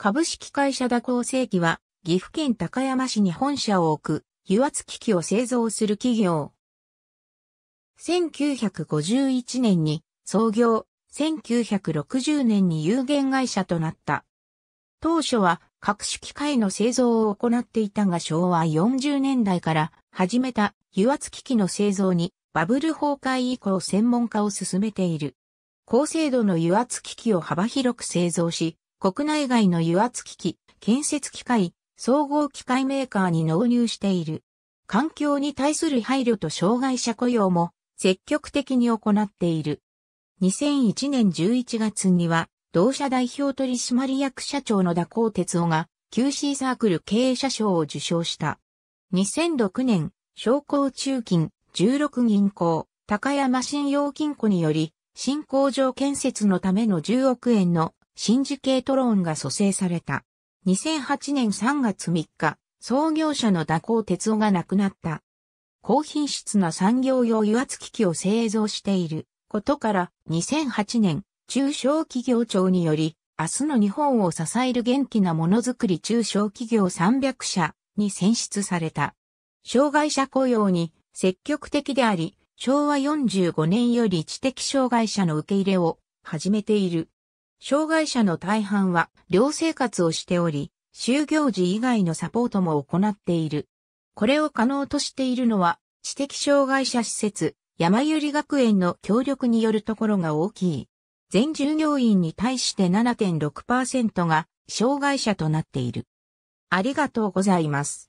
株式会社打行製機は、岐阜県高山市に本社を置く、油圧機器を製造する企業。1951年に創業、1960年に有限会社となった。当初は各種機械の製造を行っていたが昭和40年代から始めた油圧機器の製造にバブル崩壊以降専門化を進めている。高精度の油圧機器を幅広く製造し、国内外の油圧機器、建設機械、総合機械メーカーに納入している。環境に対する配慮と障害者雇用も積極的に行っている。2001年11月には、同社代表取締役社長の打光哲夫が QC サークル経営者賞を受賞した。2006年、商工中金16銀行高山信用金庫により、新工場建設のための10億円の真珠系トローンが蘇生された。2008年3月3日、創業者の蛇行哲夫が亡くなった。高品質な産業用油圧機器を製造していることから2008年中小企業庁により明日の日本を支える元気なものづくり中小企業300社に選出された。障害者雇用に積極的であり、昭和45年より知的障害者の受け入れを始めている。障害者の大半は寮生活をしており、就業時以外のサポートも行っている。これを可能としているのは、知的障害者施設、山百合学園の協力によるところが大きい。全従業員に対して7.6%が障害者となっている。ありがとうございます。